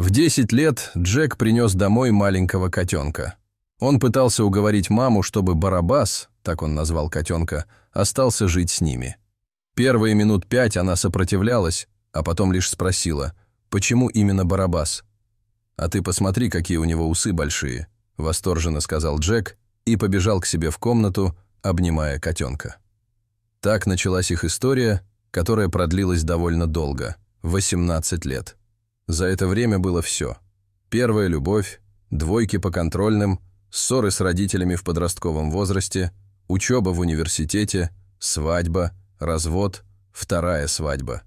В 10 лет Джек принес домой маленького котенка. Он пытался уговорить маму, чтобы Барабас, так он назвал котенка, остался жить с ними. Первые минут пять она сопротивлялась, а потом лишь спросила, почему именно Барабас? «А ты посмотри, какие у него усы большие», – восторженно сказал Джек и побежал к себе в комнату, обнимая котенка. Так началась их история, которая продлилась довольно долго – 18 лет. За это время было все. Первая любовь, двойки по контрольным, ссоры с родителями в подростковом возрасте, учеба в университете, свадьба, развод, вторая свадьба.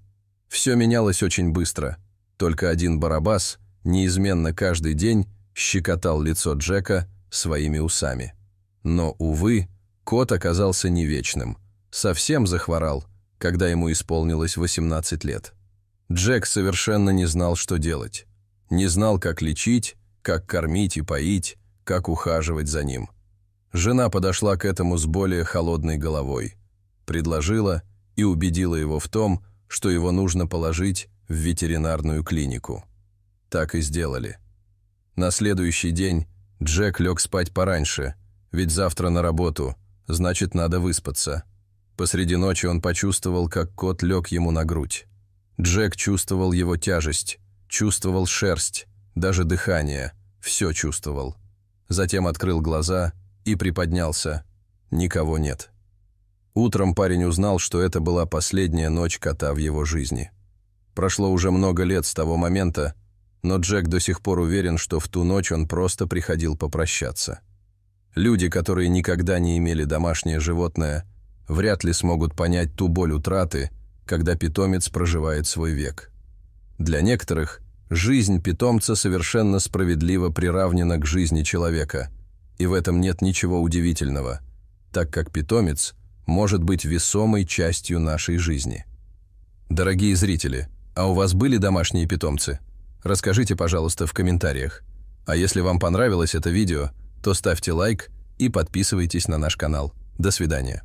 Все менялось очень быстро. Только один барабас, неизменно каждый день, щекотал лицо Джека своими усами. Но, увы, кот оказался не вечным. Совсем захворал, когда ему исполнилось 18 лет. Джек совершенно не знал, что делать. Не знал, как лечить, как кормить и поить, как ухаживать за ним. Жена подошла к этому с более холодной головой. Предложила и убедила его в том, что его нужно положить в ветеринарную клинику. Так и сделали. На следующий день Джек лег спать пораньше, ведь завтра на работу, значит, надо выспаться. Посреди ночи он почувствовал, как кот лег ему на грудь. Джек чувствовал его тяжесть, чувствовал шерсть, даже дыхание, все чувствовал. Затем открыл глаза и приподнялся. Никого нет. Утром парень узнал, что это была последняя ночь кота в его жизни. Прошло уже много лет с того момента, но Джек до сих пор уверен, что в ту ночь он просто приходил попрощаться. Люди, которые никогда не имели домашнее животное, вряд ли смогут понять ту боль утраты, когда питомец проживает свой век. Для некоторых жизнь питомца совершенно справедливо приравнена к жизни человека, и в этом нет ничего удивительного, так как питомец может быть весомой частью нашей жизни. Дорогие зрители, а у вас были домашние питомцы? Расскажите, пожалуйста, в комментариях. А если вам понравилось это видео, то ставьте лайк и подписывайтесь на наш канал. До свидания.